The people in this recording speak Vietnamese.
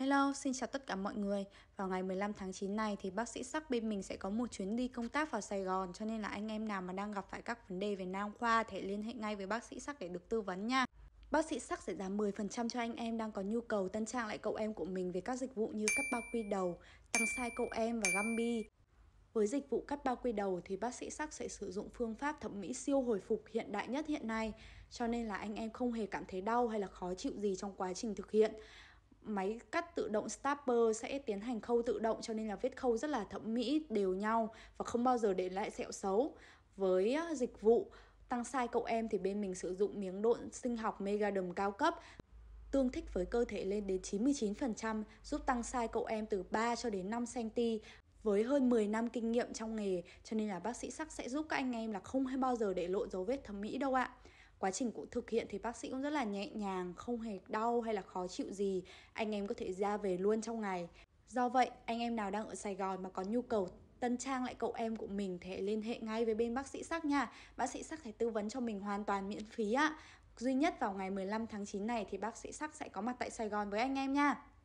Hello, xin chào tất cả mọi người. Vào ngày 15 tháng 9 này thì bác sĩ Sắc bên mình sẽ có một chuyến đi công tác vào Sài Gòn cho nên là anh em nào mà đang gặp phải các vấn đề về nam khoa thể liên hệ ngay với bác sĩ Sắc để được tư vấn nha. Bác sĩ Sắc sẽ giảm 10% cho anh em đang có nhu cầu tân trang lại cậu em của mình về các dịch vụ như cắt bao quy đầu, tăng size cậu em và găm bi. Với dịch vụ cắt bao quy đầu thì bác sĩ Sắc sẽ sử dụng phương pháp thẩm mỹ siêu hồi phục hiện đại nhất hiện nay, cho nên là anh em không hề cảm thấy đau hay là khó chịu gì trong quá trình thực hiện máy cắt tự động stapper sẽ tiến hành khâu tự động cho nên là vết khâu rất là thẩm mỹ đều nhau và không bao giờ để lại sẹo xấu với dịch vụ tăng size cậu em thì bên mình sử dụng miếng độn sinh học mega đầm cao cấp tương thích với cơ thể lên đến 99% giúp tăng size cậu em từ 3 cho đến 5 cm với hơn 10 năm kinh nghiệm trong nghề cho nên là bác sĩ sắc sẽ giúp các anh em là không hay bao giờ để lộ dấu vết thẩm mỹ đâu ạ. À quá trình cũng thực hiện thì bác sĩ cũng rất là nhẹ nhàng không hề đau hay là khó chịu gì anh em có thể ra về luôn trong ngày do vậy anh em nào đang ở sài gòn mà có nhu cầu tân trang lại cậu em của mình thì hãy liên hệ ngay với bên bác sĩ sắc nha bác sĩ sắc sẽ tư vấn cho mình hoàn toàn miễn phí ạ duy nhất vào ngày 15 tháng 9 này thì bác sĩ sắc sẽ có mặt tại sài gòn với anh em nha